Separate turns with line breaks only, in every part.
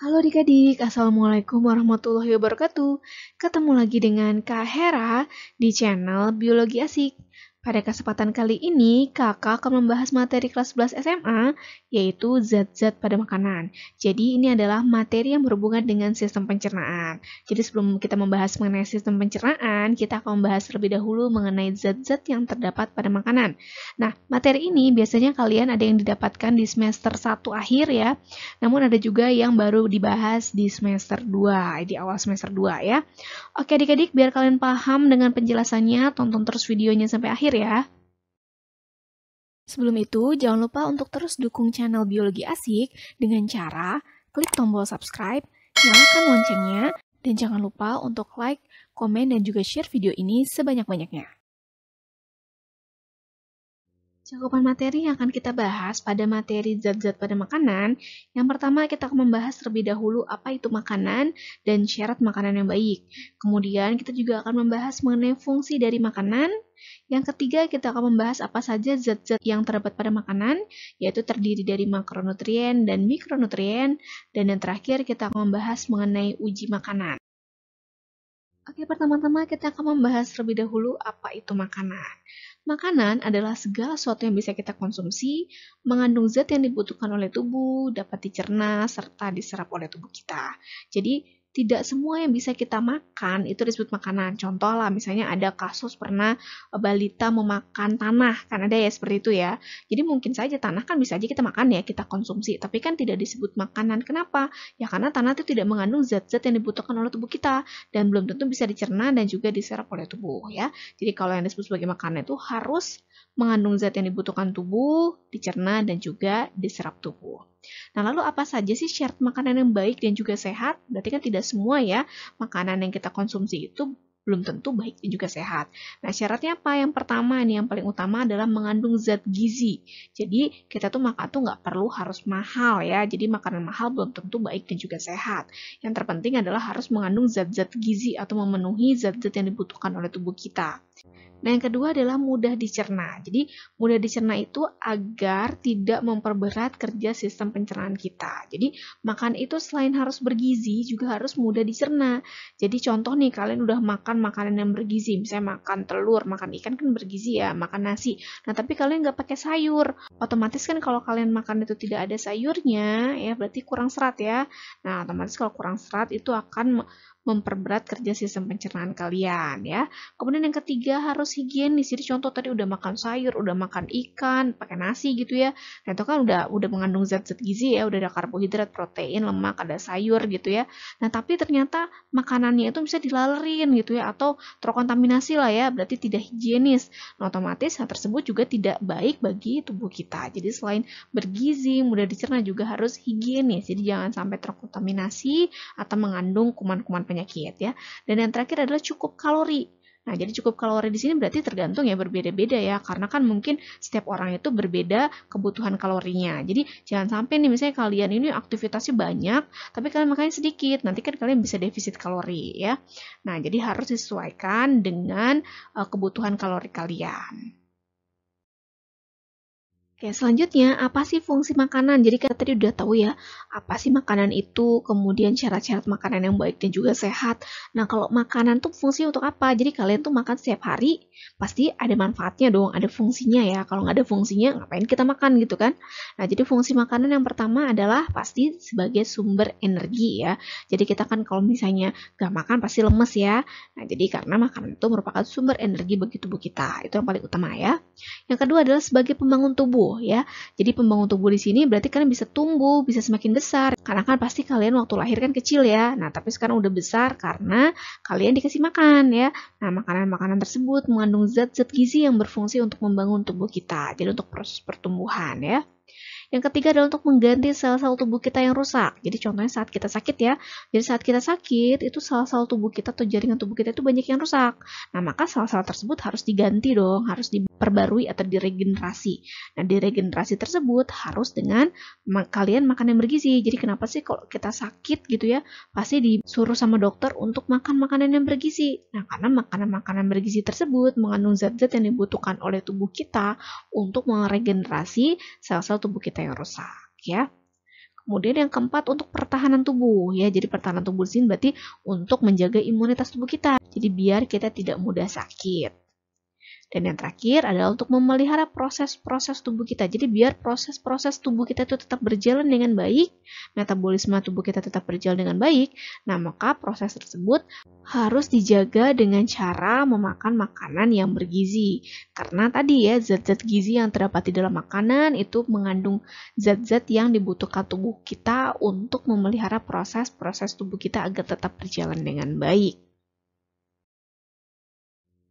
Halo adik-adik, Assalamualaikum warahmatullahi wabarakatuh. Ketemu lagi dengan Kak Hera di channel Biologi Asik. Pada kesempatan kali ini, kakak akan membahas materi kelas 11 SMA, yaitu zat-zat pada makanan. Jadi ini adalah materi yang berhubungan dengan sistem pencernaan. Jadi sebelum kita membahas mengenai sistem pencernaan, kita akan membahas terlebih dahulu mengenai zat-zat yang terdapat pada makanan. Nah, materi ini biasanya kalian ada yang didapatkan di semester 1 akhir ya, namun ada juga yang baru dibahas di semester 2, eh, di awal semester 2 ya. Oke adik-adik, biar kalian paham dengan penjelasannya, tonton terus videonya sampai akhir terakhir ya. Sebelum itu, jangan lupa untuk terus dukung channel Biologi Asik dengan cara klik tombol subscribe, nyalakan loncengnya, dan jangan lupa untuk like, komen, dan juga share video ini sebanyak-banyaknya. Cakupan materi yang akan kita bahas pada materi zat-zat pada makanan, yang pertama kita akan membahas terlebih dahulu apa itu makanan dan syarat makanan yang baik. Kemudian kita juga akan membahas mengenai fungsi dari makanan. Yang ketiga kita akan membahas apa saja zat-zat yang terdapat pada makanan, yaitu terdiri dari makronutrien dan mikronutrien. Dan yang terakhir kita akan membahas mengenai uji makanan. Oke, pertama-tama kita akan membahas terlebih dahulu apa itu makanan. Makanan adalah segala sesuatu yang bisa kita konsumsi, mengandung zat yang dibutuhkan oleh tubuh, dapat dicerna, serta diserap oleh tubuh kita. Jadi, tidak semua yang bisa kita makan itu disebut makanan. Contoh lah misalnya ada kasus pernah eh, balita memakan tanah, kan ada ya seperti itu ya. Jadi mungkin saja tanah kan bisa aja kita makan ya, kita konsumsi, tapi kan tidak disebut makanan. Kenapa? Ya karena tanah itu tidak mengandung zat-zat yang dibutuhkan oleh tubuh kita dan belum tentu bisa dicerna dan juga diserap oleh tubuh ya. Jadi kalau yang disebut sebagai makanan itu harus mengandung zat yang dibutuhkan tubuh, dicerna dan juga diserap tubuh. Nah, lalu apa saja sih syarat makanan yang baik dan juga sehat? Berarti kan tidak semua ya makanan yang kita konsumsi itu belum tentu baik dan juga sehat. Nah, syaratnya apa? Yang pertama nih, yang paling utama adalah mengandung zat gizi. Jadi, kita tuh makan tuh nggak perlu harus mahal ya. Jadi, makanan mahal belum tentu baik dan juga sehat. Yang terpenting adalah harus mengandung zat-zat gizi atau memenuhi zat-zat yang dibutuhkan oleh tubuh kita. Nah yang kedua adalah mudah dicerna. Jadi, mudah dicerna itu agar tidak memperberat kerja sistem pencernaan kita. Jadi, makan itu selain harus bergizi, juga harus mudah dicerna. Jadi, contoh nih, kalian udah makan makanan yang bergizi. Misalnya makan telur, makan ikan kan bergizi ya, makan nasi. Nah, tapi kalian nggak pakai sayur. Otomatis kan kalau kalian makan itu tidak ada sayurnya, ya berarti kurang serat ya. Nah, otomatis kalau kurang serat itu akan memperberat kerja sistem pencernaan kalian ya. Kemudian yang ketiga harus higienis. Jadi contoh tadi udah makan sayur, udah makan ikan, pakai nasi gitu ya. Nah itu kan udah udah mengandung zat-zat gizi ya, udah ada karbohidrat, protein, lemak, ada sayur gitu ya. Nah tapi ternyata makanannya itu bisa dilalerin gitu ya atau terkontaminasi lah ya, berarti tidak higienis. Nah otomatis hal tersebut juga tidak baik bagi tubuh kita. Jadi selain bergizi, mudah dicerna juga harus higienis. Jadi jangan sampai terkontaminasi atau mengandung kuman-kuman penyakit ya. Dan yang terakhir adalah cukup kalori. Nah, jadi cukup kalori di sini berarti tergantung ya berbeda-beda ya karena kan mungkin setiap orang itu berbeda kebutuhan kalorinya. Jadi jangan sampai nih misalnya kalian ini aktivitasnya banyak tapi kalian makannya sedikit, nanti kan kalian bisa defisit kalori ya. Nah, jadi harus disesuaikan dengan uh, kebutuhan kalori kalian. Oke, selanjutnya apa sih fungsi makanan? Jadi kita tadi udah tahu ya, apa sih makanan itu, kemudian syarat-syarat makanan yang baik dan juga sehat. Nah, kalau makanan tuh fungsi untuk apa? Jadi kalian tuh makan setiap hari, pasti ada manfaatnya dong, ada fungsinya ya. Kalau nggak ada fungsinya, ngapain kita makan gitu kan? Nah, jadi fungsi makanan yang pertama adalah pasti sebagai sumber energi ya. Jadi kita kan kalau misalnya nggak makan pasti lemes ya. Nah, jadi karena makanan itu merupakan sumber energi bagi tubuh kita. Itu yang paling utama ya. Yang kedua adalah sebagai pembangun tubuh tubuh ya. Jadi pembangun tubuh di sini berarti kalian bisa tumbuh, bisa semakin besar. Karena kan pasti kalian waktu lahir kan kecil ya. Nah, tapi sekarang udah besar karena kalian dikasih makan ya. Nah, makanan-makanan tersebut mengandung zat-zat gizi yang berfungsi untuk membangun tubuh kita. Jadi untuk proses pertumbuhan ya. Yang ketiga adalah untuk mengganti sel-sel tubuh kita yang rusak. Jadi contohnya saat kita sakit ya. Jadi saat kita sakit itu sel-sel tubuh kita atau jaringan tubuh kita itu banyak yang rusak. Nah maka sel-sel tersebut harus diganti dong, harus diperbarui atau diregenerasi. Nah diregenerasi tersebut harus dengan kalian makan yang bergizi. Jadi kenapa sih kalau kita sakit gitu ya pasti disuruh sama dokter untuk makan makanan yang bergizi. Nah karena makanan-makanan bergizi tersebut mengandung zat-zat yang dibutuhkan oleh tubuh kita untuk meregenerasi sel-sel tubuh kita yang rusak ya. Kemudian yang keempat untuk pertahanan tubuh ya. Jadi pertahanan tubuh di berarti untuk menjaga imunitas tubuh kita. Jadi biar kita tidak mudah sakit. Dan yang terakhir adalah untuk memelihara proses-proses tubuh kita. Jadi biar proses-proses tubuh kita itu tetap berjalan dengan baik, metabolisme tubuh kita tetap berjalan dengan baik, nah maka proses tersebut harus dijaga dengan cara memakan makanan yang bergizi. Karena tadi ya, zat-zat gizi yang terdapat di dalam makanan itu mengandung zat-zat yang dibutuhkan tubuh kita untuk memelihara proses-proses tubuh kita agar tetap berjalan dengan baik.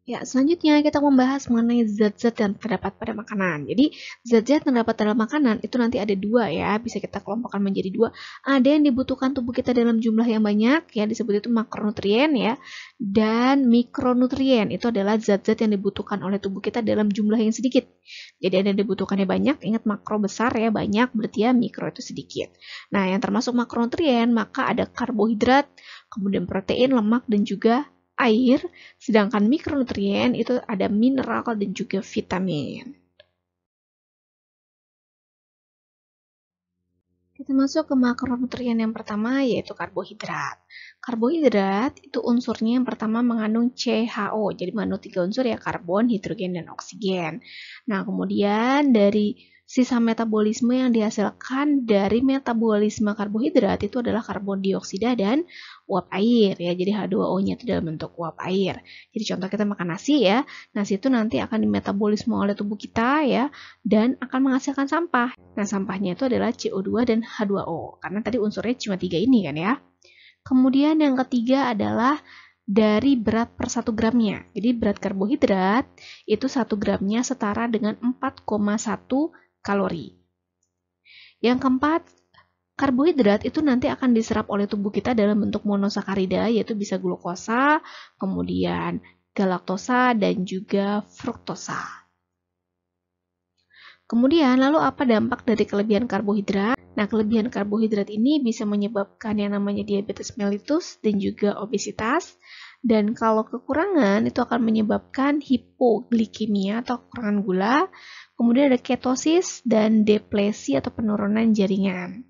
Ya, selanjutnya kita membahas mengenai zat-zat yang terdapat pada makanan. Jadi, zat-zat yang terdapat dalam makanan itu nanti ada dua ya, bisa kita kelompokkan menjadi dua. Ada yang dibutuhkan tubuh kita dalam jumlah yang banyak, ya disebut itu makronutrien ya, dan mikronutrien itu adalah zat-zat yang dibutuhkan oleh tubuh kita dalam jumlah yang sedikit. Jadi ada yang dibutuhkannya banyak, ingat makro besar ya banyak, berarti ya mikro itu sedikit. Nah, yang termasuk makronutrien maka ada karbohidrat, kemudian protein, lemak, dan juga air, sedangkan mikronutrien itu ada mineral dan juga vitamin. Kita masuk ke makronutrien yang pertama yaitu karbohidrat. Karbohidrat itu unsurnya yang pertama mengandung CHO, jadi mengandung tiga unsur ya karbon, hidrogen, dan oksigen. Nah kemudian dari sisa metabolisme yang dihasilkan dari metabolisme karbohidrat itu adalah karbon dioksida dan uap air ya. Jadi H2O-nya itu dalam bentuk uap air. Jadi contoh kita makan nasi ya. Nasi itu nanti akan dimetabolisme oleh tubuh kita ya dan akan menghasilkan sampah. Nah, sampahnya itu adalah CO2 dan H2O karena tadi unsurnya cuma tiga ini kan ya. Kemudian yang ketiga adalah dari berat per 1 gramnya. Jadi berat karbohidrat itu 1 gramnya setara dengan 4,1 kalori. Yang keempat, karbohidrat itu nanti akan diserap oleh tubuh kita dalam bentuk monosakarida yaitu bisa glukosa, kemudian galaktosa dan juga fruktosa. Kemudian lalu apa dampak dari kelebihan karbohidrat? Nah, kelebihan karbohidrat ini bisa menyebabkan yang namanya diabetes mellitus dan juga obesitas. Dan kalau kekurangan itu akan menyebabkan hipoglikemia atau kekurangan gula Kemudian ada ketosis dan depresi atau penurunan jaringan.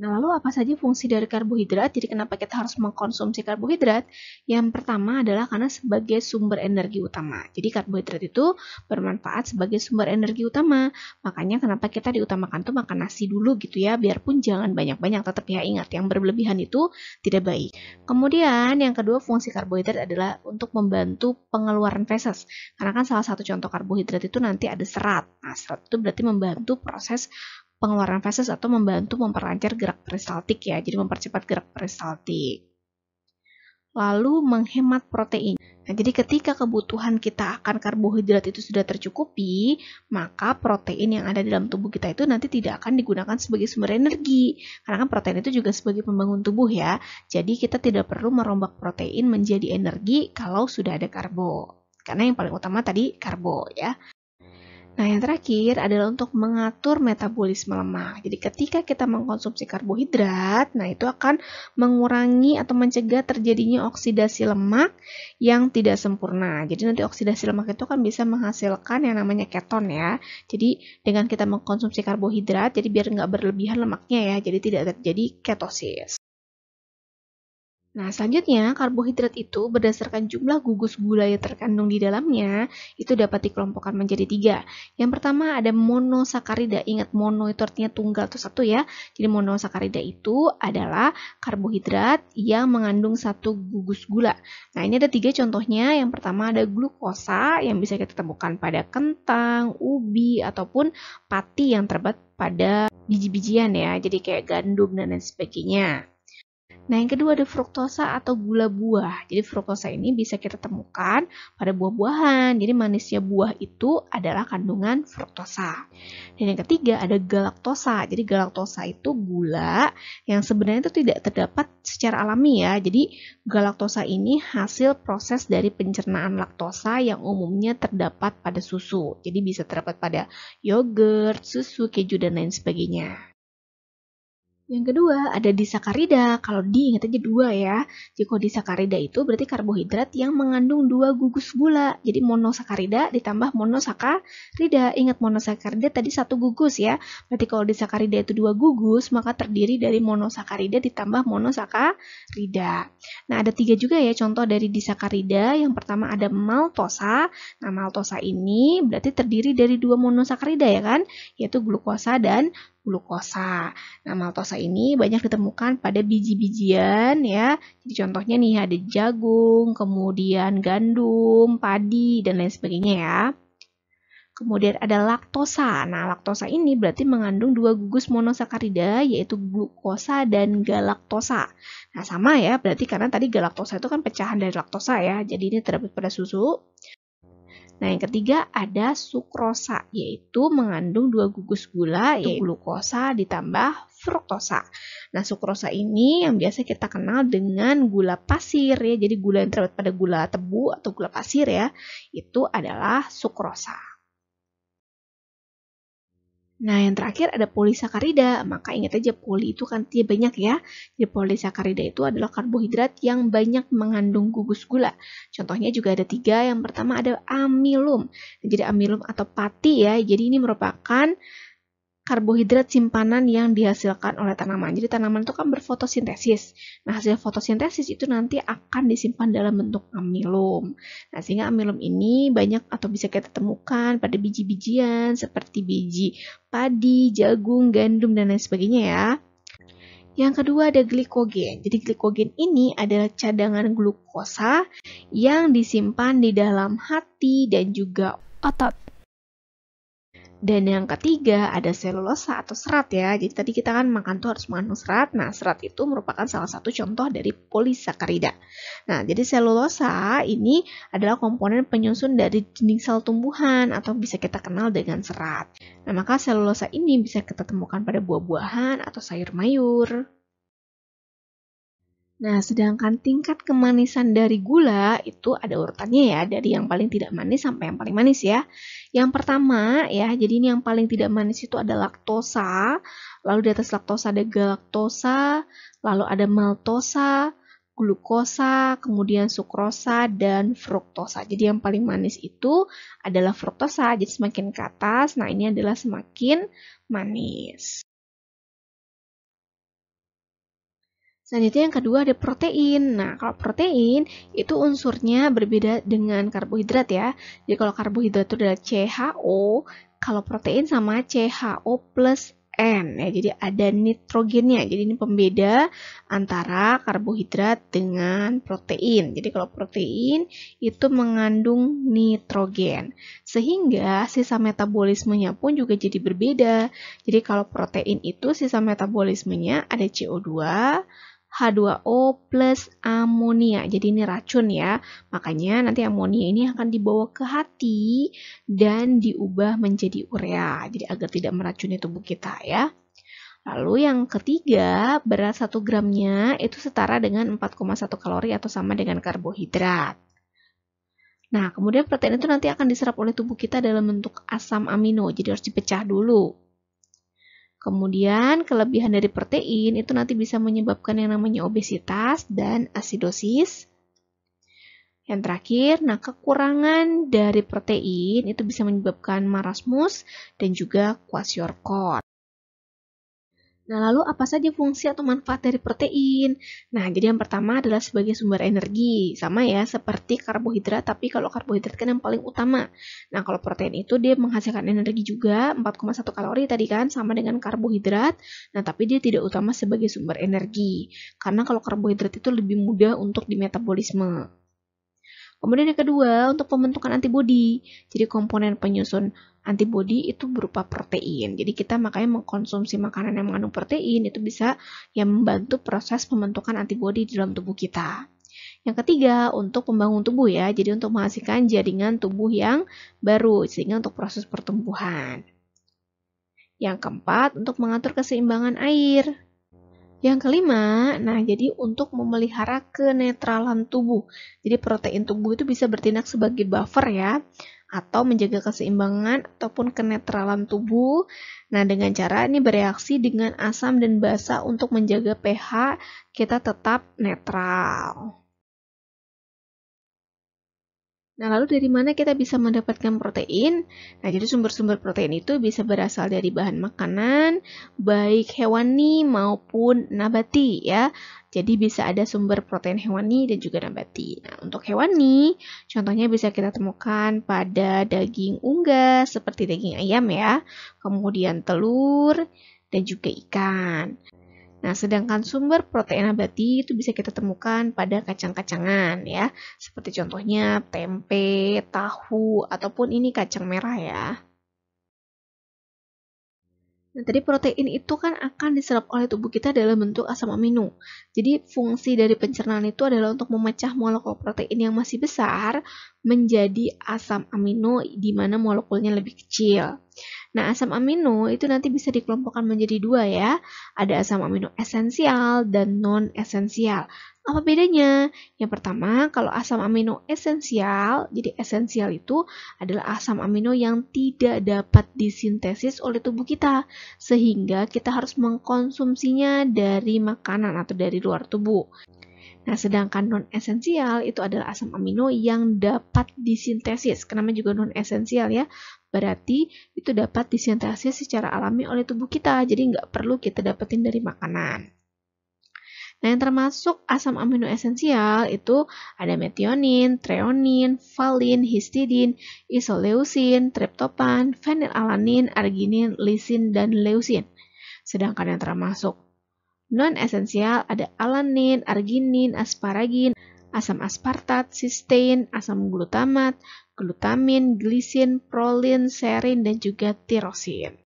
Nah, lalu apa saja fungsi dari karbohidrat? Jadi kenapa kita harus mengkonsumsi karbohidrat? Yang pertama adalah karena sebagai sumber energi utama. Jadi karbohidrat itu bermanfaat sebagai sumber energi utama. Makanya kenapa kita diutamakan tuh makan nasi dulu gitu ya, biarpun jangan banyak-banyak tetap ya ingat yang berlebihan itu tidak baik. Kemudian yang kedua fungsi karbohidrat adalah untuk membantu pengeluaran feses. Karena kan salah satu contoh karbohidrat itu nanti ada serat. Nah, serat itu berarti membantu proses pengeluaran feses atau membantu memperlancar gerak peristaltik ya, jadi mempercepat gerak peristaltik. Lalu menghemat protein. Nah, jadi ketika kebutuhan kita akan karbohidrat itu sudah tercukupi, maka protein yang ada di dalam tubuh kita itu nanti tidak akan digunakan sebagai sumber energi. Karena kan protein itu juga sebagai pembangun tubuh ya. Jadi kita tidak perlu merombak protein menjadi energi kalau sudah ada karbo. Karena yang paling utama tadi karbo ya. Nah, yang terakhir adalah untuk mengatur metabolisme lemak. Jadi, ketika kita mengkonsumsi karbohidrat, nah itu akan mengurangi atau mencegah terjadinya oksidasi lemak yang tidak sempurna. Jadi, nanti oksidasi lemak itu kan bisa menghasilkan yang namanya keton ya. Jadi, dengan kita mengkonsumsi karbohidrat, jadi biar nggak berlebihan lemaknya ya, jadi tidak terjadi ketosis. Nah, selanjutnya karbohidrat itu berdasarkan jumlah gugus gula yang terkandung di dalamnya itu dapat dikelompokkan menjadi tiga. Yang pertama ada monosakarida. Ingat mono itu artinya tunggal atau satu ya. Jadi monosakarida itu adalah karbohidrat yang mengandung satu gugus gula. Nah, ini ada tiga contohnya. Yang pertama ada glukosa yang bisa kita temukan pada kentang, ubi ataupun pati yang terbuat pada biji-bijian ya. Jadi kayak gandum dan lain sebagainya. Nah, yang kedua ada fruktosa atau gula buah. Jadi fruktosa ini bisa kita temukan pada buah-buahan. Jadi manisnya buah itu adalah kandungan fruktosa. Dan yang ketiga ada galaktosa. Jadi galaktosa itu gula yang sebenarnya itu tidak terdapat secara alami ya. Jadi galaktosa ini hasil proses dari pencernaan laktosa yang umumnya terdapat pada susu. Jadi bisa terdapat pada yogurt, susu, keju dan lain sebagainya. Yang kedua, ada disakarida. Kalau di ingat aja dua ya. Jika disakarida itu berarti karbohidrat yang mengandung dua gugus gula. Jadi monosakarida ditambah monosakarida. Ingat monosakarida tadi satu gugus ya. Berarti kalau disakarida itu dua gugus, maka terdiri dari monosakarida ditambah monosakarida. Nah, ada tiga juga ya contoh dari disakarida. Yang pertama ada maltosa. Nah, maltosa ini berarti terdiri dari dua monosakarida ya kan, yaitu glukosa dan glukosa. Nah, maltosa ini banyak ditemukan pada biji-bijian ya. Jadi contohnya nih ada jagung, kemudian gandum, padi dan lain sebagainya ya. Kemudian ada laktosa. Nah, laktosa ini berarti mengandung dua gugus monosakarida yaitu glukosa dan galaktosa. Nah, sama ya, berarti karena tadi galaktosa itu kan pecahan dari laktosa ya. Jadi ini terdapat pada susu. Nah, yang ketiga ada sukrosa, yaitu mengandung dua gugus gula, yaitu glukosa ditambah fruktosa. Nah, sukrosa ini yang biasa kita kenal dengan gula pasir ya. Jadi gula yang terbuat pada gula tebu atau gula pasir ya, itu adalah sukrosa. Nah, yang terakhir ada polisakarida. Maka ingat aja poli itu kan dia banyak ya. Jadi polisakarida itu adalah karbohidrat yang banyak mengandung gugus gula. Contohnya juga ada tiga. Yang pertama ada amilum. Jadi amilum atau pati ya. Jadi ini merupakan karbohidrat simpanan yang dihasilkan oleh tanaman. Jadi tanaman itu kan berfotosintesis. Nah, hasil fotosintesis itu nanti akan disimpan dalam bentuk amilum. Nah, sehingga amilum ini banyak atau bisa kita temukan pada biji-bijian seperti biji padi, jagung, gandum dan lain sebagainya ya. Yang kedua ada glikogen. Jadi glikogen ini adalah cadangan glukosa yang disimpan di dalam hati dan juga otot. Dan yang ketiga ada selulosa atau serat ya. Jadi tadi kita kan makan tuh harus mengandung serat. Nah serat itu merupakan salah satu contoh dari polisakarida. Nah jadi selulosa ini adalah komponen penyusun dari dinding sel tumbuhan atau bisa kita kenal dengan serat. Nah maka selulosa ini bisa kita temukan pada buah-buahan atau sayur mayur. Nah, sedangkan tingkat kemanisan dari gula itu ada urutannya ya, dari yang paling tidak manis sampai yang paling manis ya. Yang pertama ya, jadi ini yang paling tidak manis itu ada laktosa, lalu di atas laktosa ada galaktosa, lalu ada maltosa, glukosa, kemudian sukrosa, dan fruktosa. Jadi yang paling manis itu adalah fruktosa, jadi semakin ke atas, nah ini adalah semakin manis. Selanjutnya nah, yang kedua ada protein. Nah, kalau protein itu unsurnya berbeda dengan karbohidrat ya. Jadi kalau karbohidrat itu adalah CHO, kalau protein sama CHO plus N ya. Jadi ada nitrogennya. Jadi ini pembeda antara karbohidrat dengan protein. Jadi kalau protein itu mengandung nitrogen. Sehingga sisa metabolismenya pun juga jadi berbeda. Jadi kalau protein itu sisa metabolismenya ada CO2 H2O plus amonia. Jadi ini racun ya. Makanya nanti amonia ini akan dibawa ke hati dan diubah menjadi urea. Jadi agar tidak meracuni tubuh kita ya. Lalu yang ketiga, berat 1 gramnya itu setara dengan 4,1 kalori atau sama dengan karbohidrat. Nah, kemudian protein itu nanti akan diserap oleh tubuh kita dalam bentuk asam amino, jadi harus dipecah dulu. Kemudian kelebihan dari protein itu nanti bisa menyebabkan yang namanya obesitas dan asidosis. Yang terakhir, nah kekurangan dari protein itu bisa menyebabkan marasmus dan juga kwashiorkor. Nah, lalu apa saja fungsi atau manfaat dari protein? Nah, jadi yang pertama adalah sebagai sumber energi. Sama ya, seperti karbohidrat, tapi kalau karbohidrat kan yang paling utama. Nah, kalau protein itu dia menghasilkan energi juga, 4,1 kalori tadi kan, sama dengan karbohidrat. Nah, tapi dia tidak utama sebagai sumber energi. Karena kalau karbohidrat itu lebih mudah untuk dimetabolisme. Kemudian yang kedua, untuk pembentukan antibodi. Jadi komponen penyusun antibodi itu berupa protein. Jadi kita makanya mengkonsumsi makanan yang mengandung protein itu bisa yang membantu proses pembentukan antibodi di dalam tubuh kita. Yang ketiga, untuk pembangun tubuh ya. Jadi untuk menghasilkan jaringan tubuh yang baru sehingga untuk proses pertumbuhan. Yang keempat, untuk mengatur keseimbangan air. Yang kelima, nah jadi untuk memelihara kenetralan tubuh. Jadi protein tubuh itu bisa bertindak sebagai buffer ya atau menjaga keseimbangan ataupun kenetralan tubuh. Nah, dengan cara ini bereaksi dengan asam dan basa untuk menjaga pH kita tetap netral. Nah, lalu dari mana kita bisa mendapatkan protein? Nah, jadi sumber-sumber protein itu bisa berasal dari bahan makanan, baik hewani maupun nabati ya. Jadi bisa ada sumber protein hewani dan juga nabati. Nah, untuk hewani, contohnya bisa kita temukan pada daging unggas seperti daging ayam ya, kemudian telur dan juga ikan. Nah, sedangkan sumber protein abadi itu bisa kita temukan pada kacang-kacangan ya, seperti contohnya tempe, tahu, ataupun ini kacang merah ya. Nah, tadi protein itu kan akan diserap oleh tubuh kita dalam bentuk asam amino. Jadi, fungsi dari pencernaan itu adalah untuk memecah molekul protein yang masih besar menjadi asam amino di mana molekulnya lebih kecil. Nah, asam amino itu nanti bisa dikelompokkan menjadi dua ya. Ada asam amino esensial dan non-esensial. Apa bedanya? Yang pertama, kalau asam amino esensial, jadi esensial itu adalah asam amino yang tidak dapat disintesis oleh tubuh kita, sehingga kita harus mengkonsumsinya dari makanan atau dari luar tubuh. Nah, sedangkan non-esensial itu adalah asam amino yang dapat disintesis. Kenapa juga non-esensial ya? Berarti itu dapat disintesis secara alami oleh tubuh kita, jadi nggak perlu kita dapetin dari makanan. Nah, yang termasuk asam amino esensial itu ada metionin, treonin, valin, histidin, isoleusin, triptofan, fenilalanin, arginin, lisin, dan leusin. Sedangkan yang termasuk non esensial ada alanin, arginin, asparagin, asam aspartat, sistein, asam glutamat, glutamin, glisin, prolin, serin, dan juga tirosin.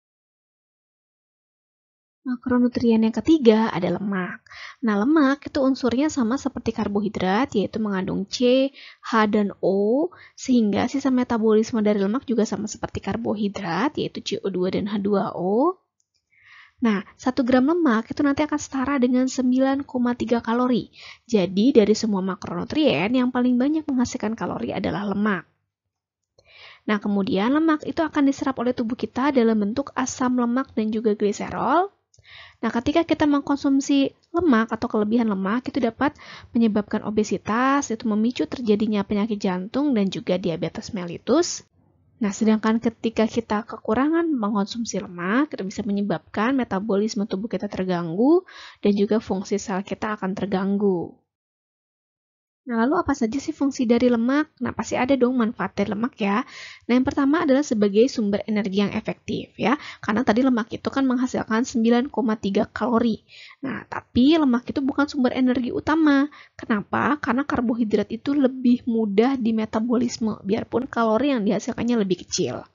Makronutrien yang ketiga ada lemak. Nah, lemak itu unsurnya sama seperti karbohidrat, yaitu mengandung C, H, dan O, sehingga sisa metabolisme dari lemak juga sama seperti karbohidrat, yaitu CO2 dan H2O. Nah, 1 gram lemak itu nanti akan setara dengan 9,3 kalori. Jadi, dari semua makronutrien, yang paling banyak menghasilkan kalori adalah lemak. Nah, kemudian lemak itu akan diserap oleh tubuh kita dalam bentuk asam lemak dan juga gliserol, Nah, ketika kita mengkonsumsi lemak atau kelebihan lemak itu dapat menyebabkan obesitas, itu memicu terjadinya penyakit jantung dan juga diabetes mellitus. Nah, sedangkan ketika kita kekurangan mengonsumsi lemak, kita bisa menyebabkan metabolisme tubuh kita terganggu dan juga fungsi sel kita akan terganggu. Nah, lalu apa saja sih fungsi dari lemak? Nah, pasti ada dong manfaat dari lemak ya. Nah, yang pertama adalah sebagai sumber energi yang efektif ya. Karena tadi lemak itu kan menghasilkan 9,3 kalori. Nah, tapi lemak itu bukan sumber energi utama. Kenapa? Karena karbohidrat itu lebih mudah di metabolisme, biarpun kalori yang dihasilkannya lebih kecil.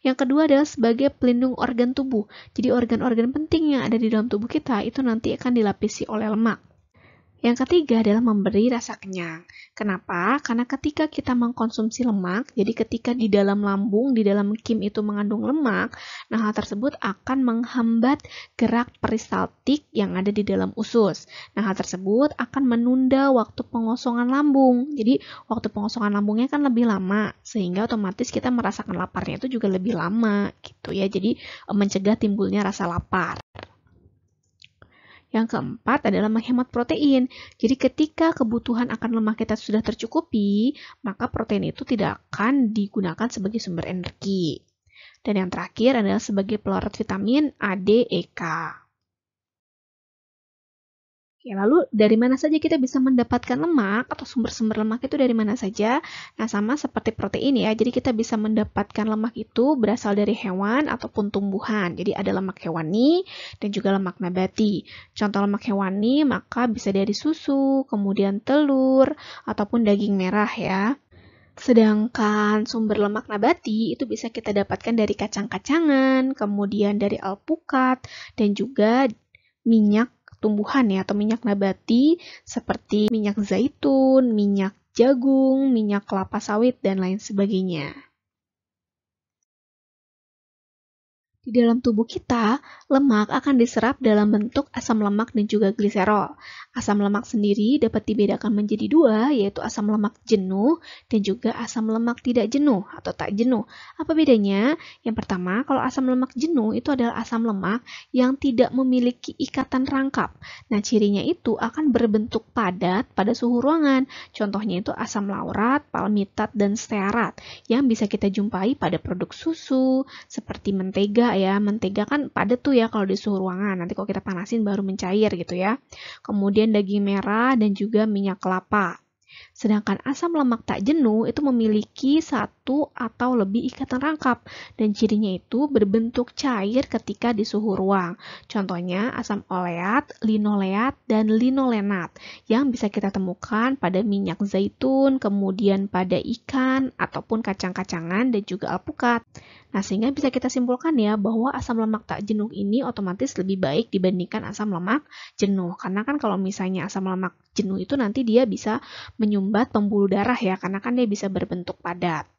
Yang kedua adalah sebagai pelindung organ tubuh. Jadi organ-organ penting yang ada di dalam tubuh kita itu nanti akan dilapisi oleh lemak. Yang ketiga adalah memberi rasa kenyang. Kenapa? Karena ketika kita mengkonsumsi lemak, jadi ketika di dalam lambung, di dalam kim itu mengandung lemak, nah hal tersebut akan menghambat gerak peristaltik yang ada di dalam usus. Nah hal tersebut akan menunda waktu pengosongan lambung. Jadi waktu pengosongan lambungnya kan lebih lama, sehingga otomatis kita merasakan laparnya itu juga lebih lama gitu ya. Jadi eh, mencegah timbulnya rasa lapar. Yang keempat adalah menghemat protein. Jadi ketika kebutuhan akan lemak kita sudah tercukupi, maka protein itu tidak akan digunakan sebagai sumber energi. Dan yang terakhir adalah sebagai pelarut vitamin A, D, E, K. Oke, lalu dari mana saja kita bisa mendapatkan lemak atau sumber-sumber lemak itu dari mana saja? Nah, sama seperti protein ya. Jadi kita bisa mendapatkan lemak itu berasal dari hewan ataupun tumbuhan. Jadi ada lemak hewani dan juga lemak nabati. Contoh lemak hewani maka bisa dari susu, kemudian telur ataupun daging merah ya. Sedangkan sumber lemak nabati itu bisa kita dapatkan dari kacang-kacangan, kemudian dari alpukat, dan juga minyak tumbuhan ya atau minyak nabati seperti minyak zaitun, minyak jagung, minyak kelapa sawit, dan lain sebagainya. Di dalam tubuh kita, lemak akan diserap dalam bentuk asam lemak dan juga gliserol. Asam lemak sendiri dapat dibedakan menjadi dua, yaitu asam lemak jenuh dan juga asam lemak tidak jenuh atau tak jenuh. Apa bedanya? Yang pertama, kalau asam lemak jenuh itu adalah asam lemak yang tidak memiliki ikatan rangkap. Nah, cirinya itu akan berbentuk padat pada suhu ruangan. Contohnya itu asam laurat, palmitat, dan stearat yang bisa kita jumpai pada produk susu seperti mentega, ya. Mentega kan pada tuh ya kalau di suhu ruangan. Nanti kalau kita panasin baru mencair gitu ya. Kemudian daging merah dan juga minyak kelapa. Sedangkan asam lemak tak jenuh itu memiliki satu satu atau lebih ikatan rangkap dan cirinya itu berbentuk cair ketika di suhu ruang. Contohnya asam oleat, linoleat, dan linolenat yang bisa kita temukan pada minyak zaitun, kemudian pada ikan ataupun kacang-kacangan dan juga alpukat. Nah, sehingga bisa kita simpulkan ya bahwa asam lemak tak jenuh ini otomatis lebih baik dibandingkan asam lemak jenuh. Karena kan kalau misalnya asam lemak jenuh itu nanti dia bisa menyumbat pembuluh darah ya, karena kan dia bisa berbentuk padat.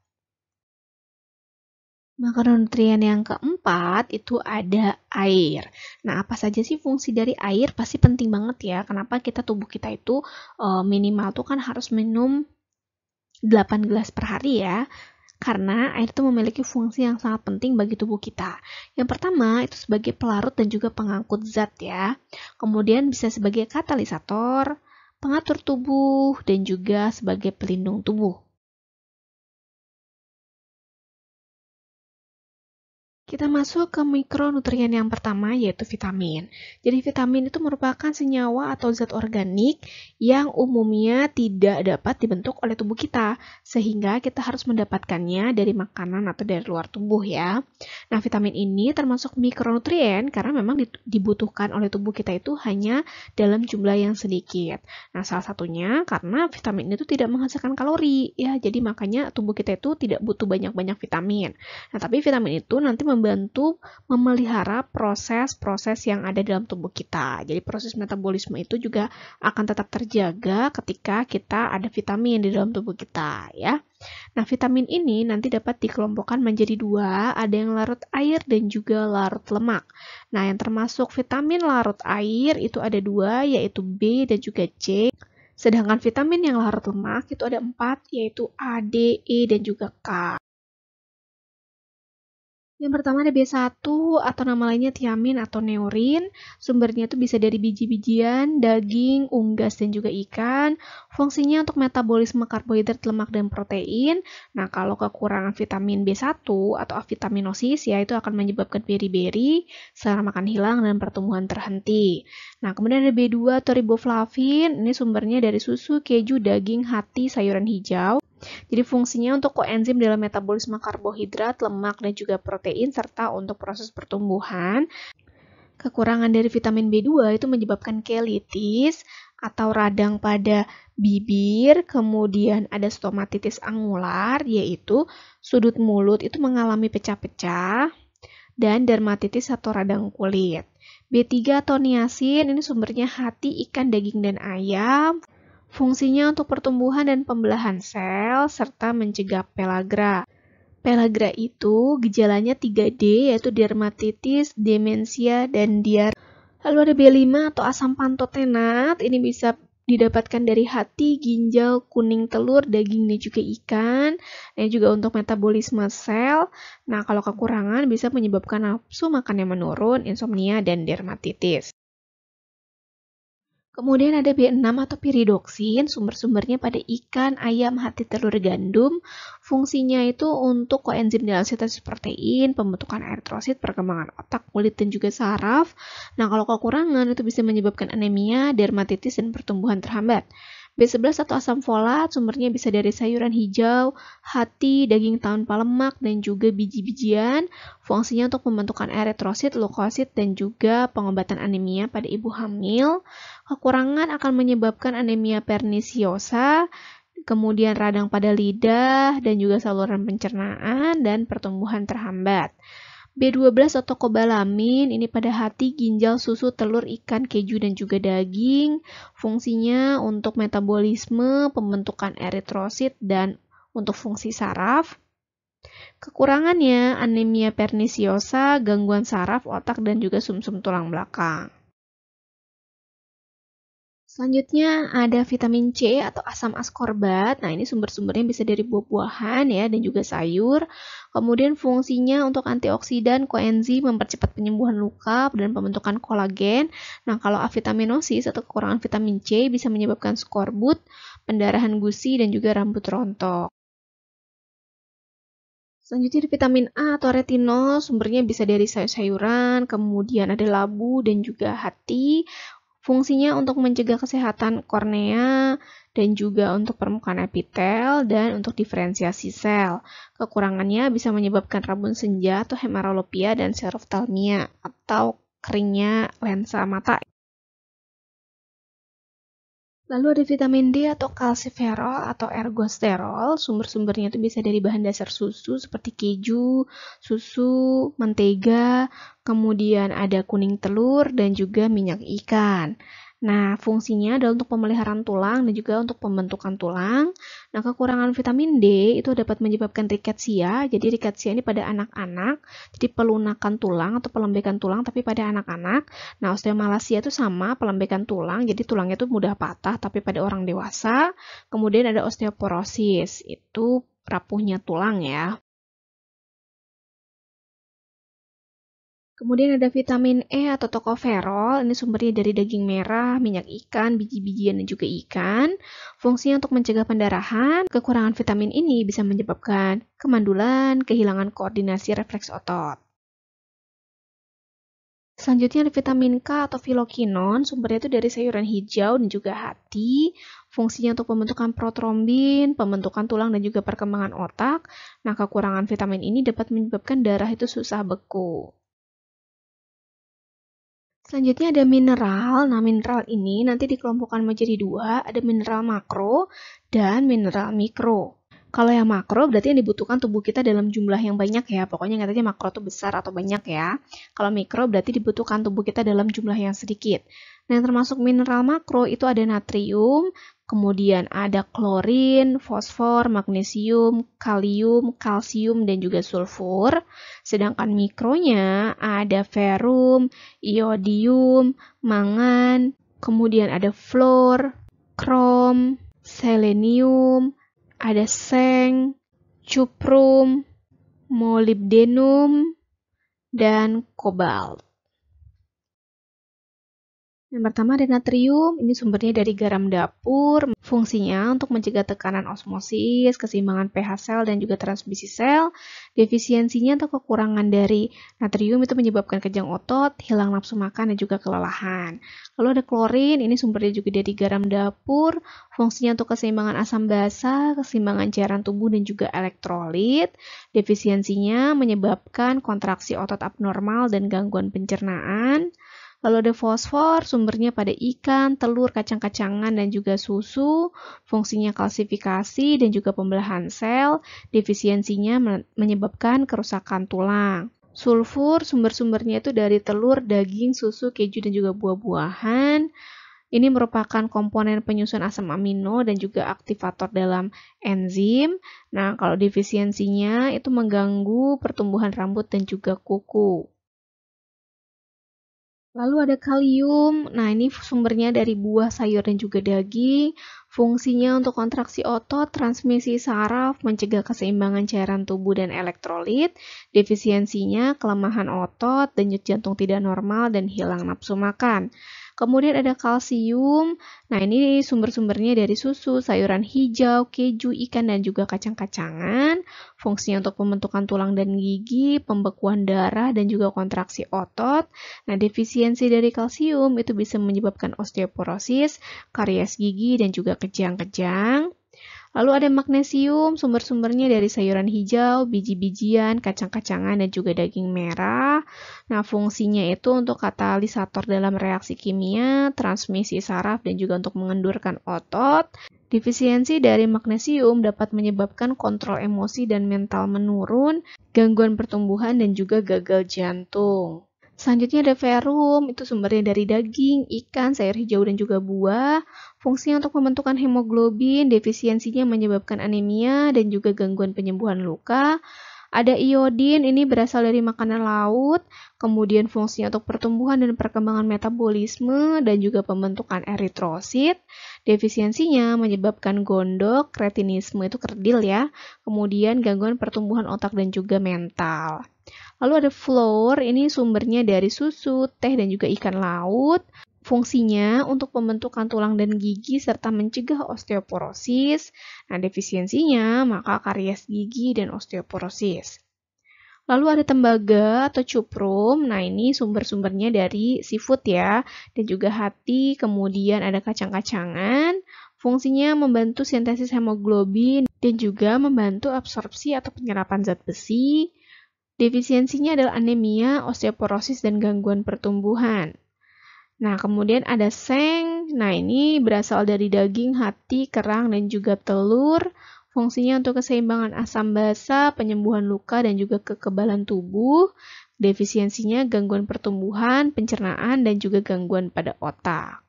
Makronutrien yang keempat itu ada air. Nah, apa saja sih fungsi dari air? Pasti penting banget ya. Kenapa kita tubuh kita itu e, minimal tuh kan harus minum 8 gelas per hari ya. Karena air itu memiliki fungsi yang sangat penting bagi tubuh kita. Yang pertama, itu sebagai pelarut dan juga pengangkut zat ya. Kemudian bisa sebagai katalisator, pengatur tubuh, dan juga sebagai pelindung tubuh. Kita masuk ke mikronutrien yang pertama yaitu vitamin. Jadi vitamin itu merupakan senyawa atau zat organik yang umumnya tidak dapat dibentuk oleh tubuh kita sehingga kita harus mendapatkannya dari makanan atau dari luar tubuh ya. Nah, vitamin ini termasuk mikronutrien karena memang dibutuhkan oleh tubuh kita itu hanya dalam jumlah yang sedikit. Nah, salah satunya karena vitamin itu tidak menghasilkan kalori ya. Jadi makanya tubuh kita itu tidak butuh banyak-banyak vitamin. Nah, tapi vitamin itu nanti membantu memelihara proses-proses yang ada dalam tubuh kita. Jadi proses metabolisme itu juga akan tetap terjaga ketika kita ada vitamin di dalam tubuh kita ya. Nah, vitamin ini nanti dapat dikelompokkan menjadi dua, ada yang larut air dan juga larut lemak. Nah, yang termasuk vitamin larut air itu ada dua, yaitu B dan juga C. Sedangkan vitamin yang larut lemak itu ada empat, yaitu A, D, E, dan juga K. Yang pertama ada B1 atau nama lainnya tiamin atau neurin. Sumbernya itu bisa dari biji-bijian, daging, unggas, dan juga ikan. Fungsinya untuk metabolisme karbohidrat, lemak, dan protein. Nah, kalau kekurangan vitamin B1 atau avitaminosis, ya itu akan menyebabkan beri-beri, selera makan hilang, dan pertumbuhan terhenti. Nah, kemudian ada B2 atau riboflavin. Ini sumbernya dari susu, keju, daging, hati, sayuran hijau. Jadi fungsinya untuk koenzim dalam metabolisme karbohidrat, lemak, dan juga protein, serta untuk proses pertumbuhan. Kekurangan dari vitamin B2 itu menyebabkan kelitis atau radang pada bibir, kemudian ada stomatitis angular, yaitu sudut mulut itu mengalami pecah-pecah, dan dermatitis atau radang kulit. B3 atau niasin ini sumbernya hati, ikan, daging, dan ayam. Fungsinya untuk pertumbuhan dan pembelahan sel, serta mencegah pelagra. Pelagra itu gejalanya 3D, yaitu dermatitis, demensia, dan diare. Lalu ada B5 atau asam pantotenat, ini bisa didapatkan dari hati, ginjal, kuning telur, daging dan juga ikan, Ini juga untuk metabolisme sel. Nah, kalau kekurangan bisa menyebabkan nafsu makan yang menurun, insomnia, dan dermatitis. Kemudian ada B6 atau piridoksin, sumber-sumbernya pada ikan, ayam, hati telur gandum. Fungsinya itu untuk koenzim dilaksitasi protein, pembentukan eritrosit, perkembangan otak, kulit, dan juga saraf. Nah, kalau kekurangan itu bisa menyebabkan anemia, dermatitis, dan pertumbuhan terhambat. B11 atau asam folat sumbernya bisa dari sayuran hijau, hati, daging tanpa lemak dan juga biji-bijian. Fungsinya untuk pembentukan eritrosit, leukosit, dan juga pengobatan anemia pada ibu hamil. Kekurangan akan menyebabkan anemia perniciosa, kemudian radang pada lidah, dan juga saluran pencernaan, dan pertumbuhan terhambat. B12 atau kobalamin ini pada hati, ginjal, susu, telur, ikan, keju, dan juga daging. Fungsinya untuk metabolisme, pembentukan eritrosit, dan untuk fungsi saraf. Kekurangannya anemia perniciosa, gangguan saraf, otak, dan juga sumsum -sum tulang belakang. Selanjutnya ada vitamin C atau asam askorbat. Nah, ini sumber-sumbernya bisa dari buah-buahan ya dan juga sayur. Kemudian fungsinya untuk antioksidan, koenzim, mempercepat penyembuhan luka dan pembentukan kolagen. Nah, kalau avitaminosis atau kekurangan vitamin C bisa menyebabkan skorbut, pendarahan gusi dan juga rambut rontok. Selanjutnya ada vitamin A atau retinol, sumbernya bisa dari sayur-sayuran, kemudian ada labu dan juga hati. Fungsinya untuk mencegah kesehatan kornea dan juga untuk permukaan epitel dan untuk diferensiasi sel. Kekurangannya bisa menyebabkan rabun senja atau hemeralopia dan seroftalmia atau keringnya lensa mata. Lalu ada vitamin D atau kalsiferol atau ergosterol. Sumber-sumbernya itu bisa dari bahan dasar susu seperti keju, susu, mentega, kemudian ada kuning telur dan juga minyak ikan. Nah, fungsinya adalah untuk pemeliharaan tulang dan juga untuk pembentukan tulang. Nah, kekurangan vitamin D itu dapat menyebabkan riketsia. Jadi riketsia ini pada anak-anak, jadi pelunakan tulang atau pelembekan tulang tapi pada anak-anak. Nah, osteomalasia itu sama pelembekan tulang, jadi tulangnya itu mudah patah tapi pada orang dewasa. Kemudian ada osteoporosis, itu rapuhnya tulang ya. Kemudian ada vitamin E atau tokoferol, ini sumbernya dari daging merah, minyak ikan, biji-bijian dan juga ikan. Fungsinya untuk mencegah pendarahan. Kekurangan vitamin ini bisa menyebabkan kemandulan, kehilangan koordinasi refleks otot. Selanjutnya ada vitamin K atau filokinon, sumbernya itu dari sayuran hijau dan juga hati. Fungsinya untuk pembentukan protrombin, pembentukan tulang dan juga perkembangan otak. Nah, kekurangan vitamin ini dapat menyebabkan darah itu susah beku. Selanjutnya ada mineral. Nah, mineral ini nanti dikelompokkan menjadi dua, ada mineral makro dan mineral mikro. Kalau yang makro berarti yang dibutuhkan tubuh kita dalam jumlah yang banyak ya. Pokoknya katanya makro itu besar atau banyak ya. Kalau mikro berarti dibutuhkan tubuh kita dalam jumlah yang sedikit. Nah, yang termasuk mineral makro itu ada natrium, kemudian ada klorin, fosfor, magnesium, kalium, kalsium, dan juga sulfur. Sedangkan mikronya ada ferum, iodium, mangan, kemudian ada fluor, krom, selenium, ada seng, cuprum, molibdenum, dan kobalt. Yang pertama ada natrium, ini sumbernya dari garam dapur, fungsinya untuk mencegah tekanan osmosis, keseimbangan pH sel dan juga transmisi sel. Defisiensinya atau kekurangan dari natrium itu menyebabkan kejang otot, hilang nafsu makan dan juga kelelahan. Lalu ada klorin, ini sumbernya juga dari garam dapur, fungsinya untuk keseimbangan asam basa, keseimbangan cairan tubuh dan juga elektrolit. Defisiensinya menyebabkan kontraksi otot abnormal dan gangguan pencernaan. Lalu ada fosfor, sumbernya pada ikan, telur, kacang-kacangan, dan juga susu. Fungsinya kalsifikasi dan juga pembelahan sel. Defisiensinya menyebabkan kerusakan tulang. Sulfur, sumber-sumbernya itu dari telur, daging, susu, keju, dan juga buah-buahan. Ini merupakan komponen penyusun asam amino dan juga aktivator dalam enzim. Nah, kalau defisiensinya itu mengganggu pertumbuhan rambut dan juga kuku. Lalu ada kalium. Nah, ini sumbernya dari buah, sayur, dan juga daging. Fungsinya untuk kontraksi otot, transmisi saraf, mencegah keseimbangan cairan tubuh dan elektrolit, defisiensinya kelemahan otot, denyut jantung tidak normal, dan hilang nafsu makan. Kemudian ada kalsium. Nah, ini sumber-sumbernya dari susu, sayuran hijau, keju, ikan, dan juga kacang-kacangan. Fungsinya untuk pembentukan tulang dan gigi, pembekuan darah, dan juga kontraksi otot. Nah, defisiensi dari kalsium itu bisa menyebabkan osteoporosis, karies gigi, dan juga kejang-kejang. Lalu ada magnesium, sumber-sumbernya dari sayuran hijau, biji-bijian, kacang-kacangan, dan juga daging merah. Nah, fungsinya itu untuk katalisator dalam reaksi kimia, transmisi saraf, dan juga untuk mengendurkan otot. Defisiensi dari magnesium dapat menyebabkan kontrol emosi dan mental menurun, gangguan pertumbuhan, dan juga gagal jantung. Selanjutnya ada ferum, itu sumbernya dari daging, ikan, sayur hijau, dan juga buah. Fungsinya untuk pembentukan hemoglobin, defisiensinya menyebabkan anemia dan juga gangguan penyembuhan luka. Ada iodin, ini berasal dari makanan laut, kemudian fungsinya untuk pertumbuhan dan perkembangan metabolisme dan juga pembentukan eritrosit. Defisiensinya menyebabkan gondok, kretinisme itu kerdil ya, kemudian gangguan pertumbuhan otak dan juga mental. Lalu ada fluor, ini sumbernya dari susu, teh, dan juga ikan laut. Fungsinya untuk pembentukan tulang dan gigi serta mencegah osteoporosis. Nah, defisiensinya maka karies gigi dan osteoporosis. Lalu ada tembaga atau cuprum. Nah, ini sumber-sumbernya dari seafood ya, dan juga hati, kemudian ada kacang-kacangan. Fungsinya membantu sintesis hemoglobin dan juga membantu absorpsi atau penyerapan zat besi. Defisiensinya adalah anemia, osteoporosis, dan gangguan pertumbuhan. Nah, kemudian ada seng. Nah, ini berasal dari daging, hati, kerang, dan juga telur. Fungsinya untuk keseimbangan asam basa, penyembuhan luka, dan juga kekebalan tubuh. Defisiensinya gangguan pertumbuhan, pencernaan, dan juga gangguan pada otak.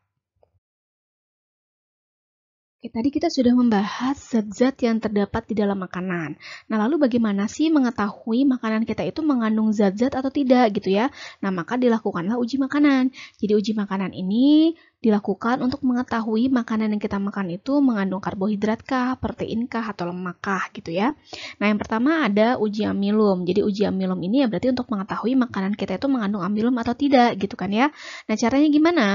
Oke, tadi kita sudah membahas zat-zat yang terdapat di dalam makanan. Nah, lalu bagaimana sih mengetahui makanan kita itu mengandung zat-zat atau tidak gitu ya? Nah, maka dilakukanlah uji makanan. Jadi uji makanan ini dilakukan untuk mengetahui makanan yang kita makan itu mengandung karbohidrat kah, protein kah, atau lemak kah gitu ya. Nah, yang pertama ada uji amilum. Jadi uji amilum ini ya berarti untuk mengetahui makanan kita itu mengandung amilum atau tidak gitu kan ya. Nah, caranya gimana?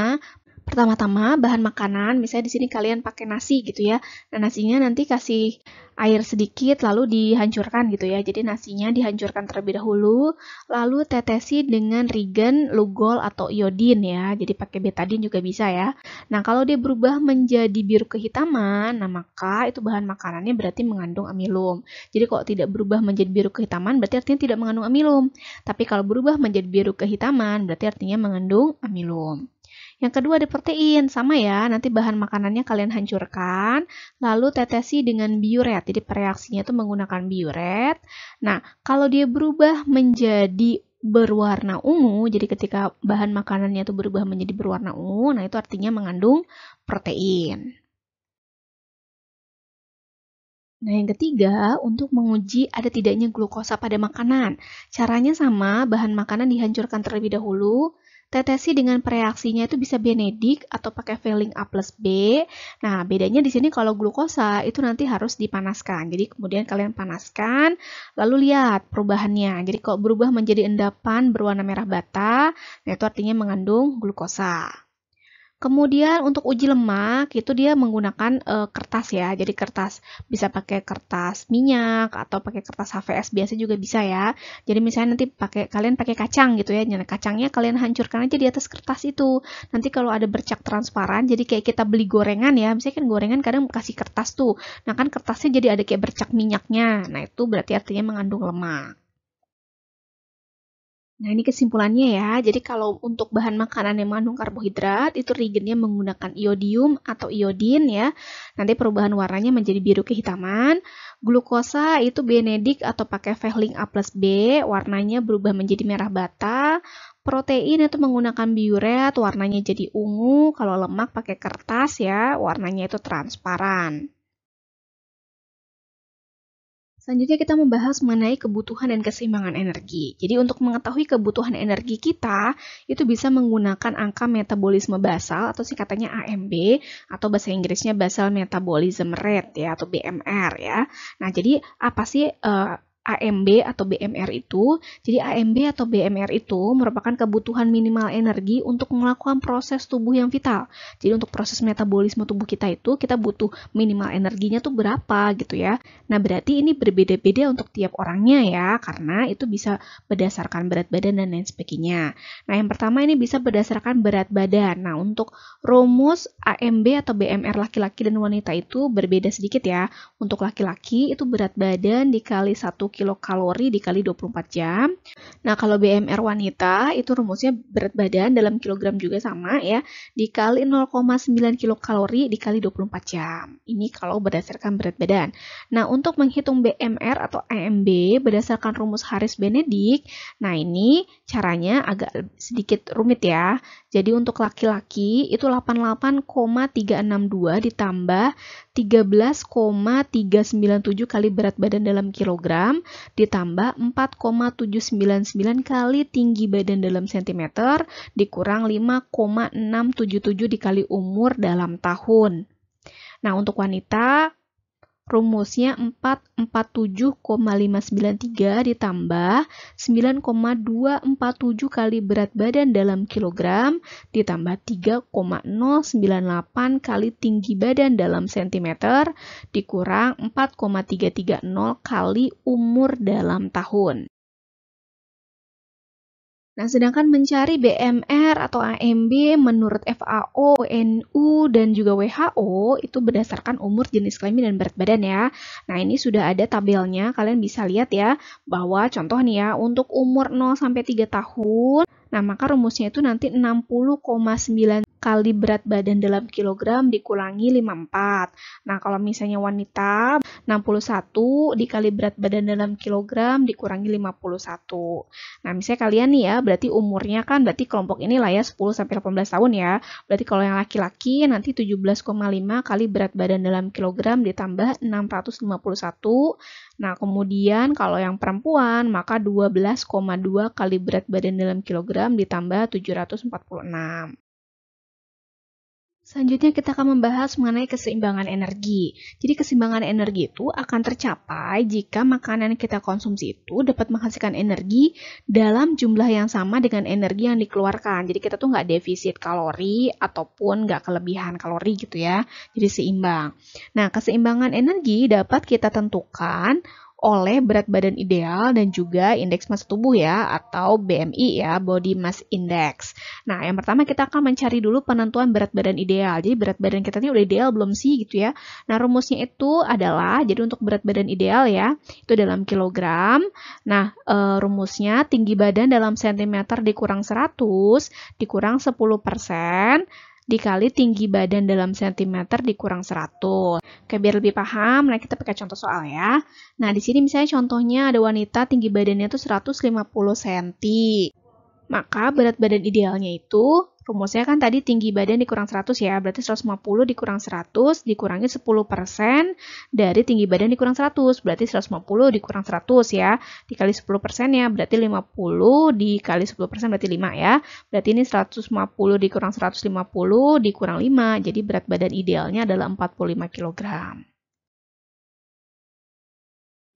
Pertama-tama bahan makanan, misalnya di sini kalian pakai nasi gitu ya. Nah, nasinya nanti kasih air sedikit lalu dihancurkan gitu ya. Jadi nasinya dihancurkan terlebih dahulu, lalu tetesi dengan regen, lugol atau iodin ya. Jadi pakai betadin juga bisa ya. Nah, kalau dia berubah menjadi biru kehitaman, nah maka itu bahan makanannya berarti mengandung amilum. Jadi kalau tidak berubah menjadi biru kehitaman berarti artinya tidak mengandung amilum. Tapi kalau berubah menjadi biru kehitaman berarti artinya mengandung amilum. Yang kedua ada protein, sama ya. Nanti bahan makanannya kalian hancurkan, lalu tetesi dengan biuret. Jadi reaksinya itu menggunakan biuret. Nah, kalau dia berubah menjadi berwarna ungu, jadi ketika bahan makanannya itu berubah menjadi berwarna ungu, nah itu artinya mengandung protein. Nah, yang ketiga, untuk menguji ada tidaknya glukosa pada makanan. Caranya sama, bahan makanan dihancurkan terlebih dahulu, Tetesi dengan pereaksinya itu bisa benedik atau pakai filling A plus B. Nah, bedanya di sini kalau glukosa itu nanti harus dipanaskan. Jadi kemudian kalian panaskan, lalu lihat perubahannya. Jadi kalau berubah menjadi endapan berwarna merah bata, nah itu artinya mengandung glukosa. Kemudian untuk uji lemak itu dia menggunakan e, kertas ya. Jadi kertas bisa pakai kertas minyak atau pakai kertas HVS biasa juga bisa ya. Jadi misalnya nanti pakai kalian pakai kacang gitu ya. Nah, kacangnya kalian hancurkan aja di atas kertas itu. Nanti kalau ada bercak transparan jadi kayak kita beli gorengan ya. Misalnya kan gorengan kadang kasih kertas tuh. Nah, kan kertasnya jadi ada kayak bercak minyaknya. Nah, itu berarti artinya mengandung lemak. Nah, ini kesimpulannya ya. Jadi kalau untuk bahan makanan yang mengandung karbohidrat, itu reagennya menggunakan iodium atau iodin ya. Nanti perubahan warnanya menjadi biru kehitaman. Glukosa itu benedik atau pakai Fehling A plus B, warnanya berubah menjadi merah bata. Protein itu menggunakan biuret, warnanya jadi ungu. Kalau lemak pakai kertas ya, warnanya itu transparan. Selanjutnya kita membahas mengenai kebutuhan dan keseimbangan energi. Jadi untuk mengetahui kebutuhan energi kita, itu bisa menggunakan angka metabolisme basal atau singkatannya AMB atau bahasa Inggrisnya basal metabolism rate ya atau BMR ya. Nah, jadi apa sih uh, AMB atau BMR itu. Jadi AMB atau BMR itu merupakan kebutuhan minimal energi untuk melakukan proses tubuh yang vital. Jadi untuk proses metabolisme tubuh kita itu kita butuh minimal energinya tuh berapa gitu ya. Nah, berarti ini berbeda-beda untuk tiap orangnya ya karena itu bisa berdasarkan berat badan dan lain sebagainya. Nah, yang pertama ini bisa berdasarkan berat badan. Nah, untuk rumus AMB atau BMR laki-laki dan wanita itu berbeda sedikit ya. Untuk laki-laki itu berat badan dikali 1 kilokalori dikali 24 jam. Nah, kalau BMR wanita itu rumusnya berat badan dalam kilogram juga sama ya, dikali 0,9 kilokalori dikali 24 jam. Ini kalau berdasarkan berat badan. Nah, untuk menghitung BMR atau AMB berdasarkan rumus harris Benedik, nah ini caranya agak sedikit rumit ya. Jadi untuk laki-laki itu 88,362 ditambah 13,397 kali berat badan dalam kilogram ditambah 4,799 kali tinggi badan dalam sentimeter dikurang 5,677 dikali umur dalam tahun. Nah, untuk wanita rumusnya 447,593 ditambah 9,247 kali berat badan dalam kilogram ditambah 3,098 kali tinggi badan dalam sentimeter dikurang 4,330 kali umur dalam tahun. Nah, sedangkan mencari BMR atau AMB menurut FAO, UNU, dan juga WHO itu berdasarkan umur, jenis kelamin, dan berat badan ya. Nah, ini sudah ada tabelnya, kalian bisa lihat ya, bahwa contoh nih ya, untuk umur 0-3 tahun, nah maka rumusnya itu nanti 60,9 kali berat badan dalam kilogram dikurangi 54. Nah, kalau misalnya wanita 61 dikali berat badan dalam kilogram dikurangi 51. Nah, misalnya kalian nih ya, berarti umurnya kan berarti kelompok ini lah ya 10 sampai 18 tahun ya. Berarti kalau yang laki-laki nanti 17,5 kali berat badan dalam kilogram ditambah 651. Nah, kemudian kalau yang perempuan maka 12,2 kali berat badan dalam kilogram ditambah 746. Selanjutnya kita akan membahas mengenai keseimbangan energi. Jadi keseimbangan energi itu akan tercapai jika makanan yang kita konsumsi itu dapat menghasilkan energi dalam jumlah yang sama dengan energi yang dikeluarkan. Jadi kita tuh nggak defisit kalori ataupun nggak kelebihan kalori gitu ya. Jadi seimbang. Nah keseimbangan energi dapat kita tentukan oleh berat badan ideal dan juga indeks massa tubuh ya atau BMI ya, body mass index. Nah, yang pertama kita akan mencari dulu penentuan berat badan ideal. Jadi berat badan kita ini udah ideal belum sih gitu ya. Nah, rumusnya itu adalah jadi untuk berat badan ideal ya, itu dalam kilogram. Nah, e, rumusnya tinggi badan dalam sentimeter dikurang 100 dikurang 10% dikali tinggi badan dalam sentimeter dikurang 100. Oke, biar lebih paham, nah kita pakai contoh soal ya. Nah, di sini misalnya contohnya ada wanita tinggi badannya itu 150 cm. Maka berat badan idealnya itu rumusnya kan tadi tinggi badan dikurang 100 ya, berarti 150 dikurang 100 dikurangi 10% dari tinggi badan dikurang 100, berarti 150 dikurang 100 ya, dikali 10% ya, berarti 50 dikali 10% berarti 5 ya, berarti ini 150 dikurang 150 dikurang 5, jadi berat badan idealnya adalah 45 kg.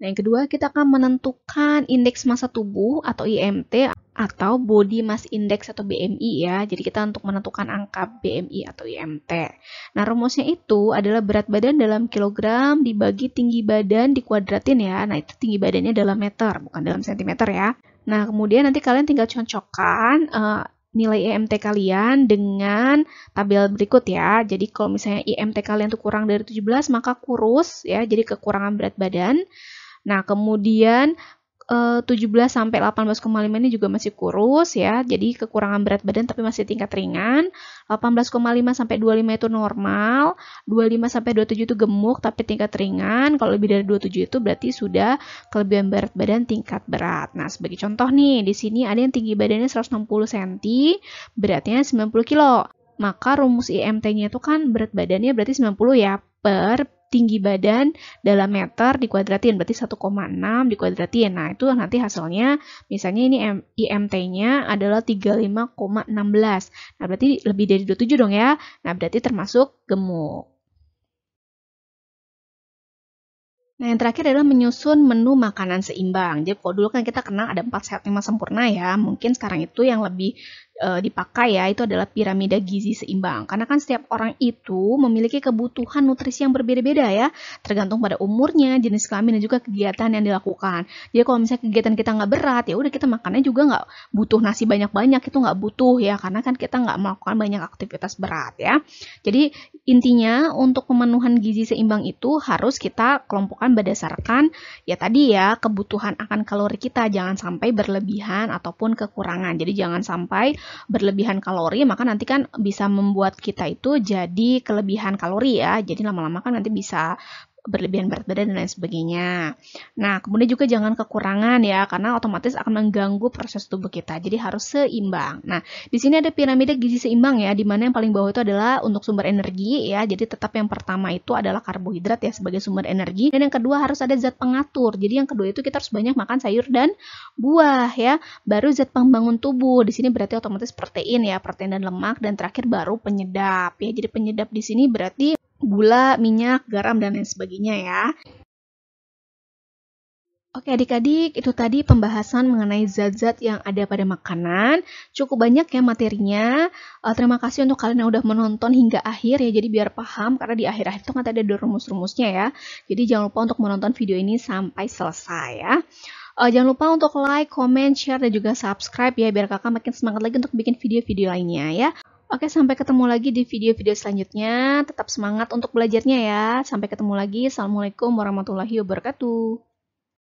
Nah, yang kedua kita akan menentukan indeks massa tubuh atau IMT atau body mass index atau BMI ya. Jadi kita untuk menentukan angka BMI atau IMT. Nah, rumusnya itu adalah berat badan dalam kilogram dibagi tinggi badan dikuadratin ya. Nah, itu tinggi badannya dalam meter, bukan dalam sentimeter ya. Nah, kemudian nanti kalian tinggal cocokkan uh, eh, nilai IMT kalian dengan tabel berikut ya. Jadi kalau misalnya IMT kalian itu kurang dari 17 maka kurus ya, jadi kekurangan berat badan. Nah, kemudian 17 eh, sampai 18,5 ini juga masih kurus ya. Jadi kekurangan berat badan tapi masih tingkat ringan. 18,5 sampai 25 itu normal, 25 sampai 27 itu gemuk tapi tingkat ringan. Kalau lebih dari 27 itu berarti sudah kelebihan berat badan tingkat berat. Nah, sebagai contoh nih, di sini ada yang tinggi badannya 160 cm, beratnya 90 kg. Maka rumus IMT-nya itu kan berat badannya berarti 90 ya per tinggi badan dalam meter dikuadratin berarti 1,6 dikuadratin. Nah, itu nanti hasilnya misalnya ini IMT-nya adalah 35,16. Nah, berarti lebih dari 27 dong ya. Nah, berarti termasuk gemuk. Nah, yang terakhir adalah menyusun menu makanan seimbang. Jadi, kalau dulu kan kita kenal ada 4 sehat 5 sempurna ya. Mungkin sekarang itu yang lebih Eh, dipakai ya itu adalah piramida gizi seimbang. Karena kan setiap orang itu memiliki kebutuhan nutrisi yang berbeda-beda ya, tergantung pada umurnya, jenis kelamin dan juga kegiatan yang dilakukan. Jadi kalau misalnya kegiatan kita nggak berat ya udah kita makannya juga nggak butuh nasi banyak-banyak itu nggak butuh ya karena kan kita nggak melakukan banyak aktivitas berat ya. Jadi intinya untuk pemenuhan gizi seimbang itu harus kita kelompokkan berdasarkan ya tadi ya kebutuhan akan kalori kita jangan sampai berlebihan ataupun kekurangan. Jadi jangan sampai berlebihan kalori maka nanti kan bisa membuat kita itu jadi kelebihan kalori ya jadi lama-lama kan nanti bisa berlebihan berat badan dan lain sebagainya. Nah, kemudian juga jangan kekurangan ya, karena otomatis akan mengganggu proses tubuh kita. Jadi harus seimbang. Nah, di sini ada piramida gizi seimbang ya, di mana yang paling bawah itu adalah untuk sumber energi ya. Jadi tetap yang pertama itu adalah karbohidrat ya sebagai sumber energi dan yang kedua harus ada zat pengatur. Jadi yang kedua itu kita harus banyak makan sayur dan buah ya. Baru zat pembangun tubuh. Di sini berarti otomatis protein ya, protein dan lemak dan terakhir baru penyedap ya. Jadi penyedap di sini berarti gula, minyak, garam, dan lain sebagainya ya. Oke adik-adik, itu tadi pembahasan mengenai zat-zat yang ada pada makanan. Cukup banyak ya materinya. Eh, terima kasih untuk kalian yang udah menonton hingga akhir ya. Jadi biar paham, karena di akhir-akhir itu kan ada rumus-rumusnya ya. Jadi jangan lupa untuk menonton video ini sampai selesai ya. Eh, jangan lupa untuk like, comment, share, dan juga subscribe ya. Biar kakak makin semangat lagi untuk bikin video-video lainnya ya. Oke, sampai ketemu lagi di video-video selanjutnya. Tetap semangat untuk belajarnya ya. Sampai ketemu lagi. Assalamualaikum warahmatullahi wabarakatuh.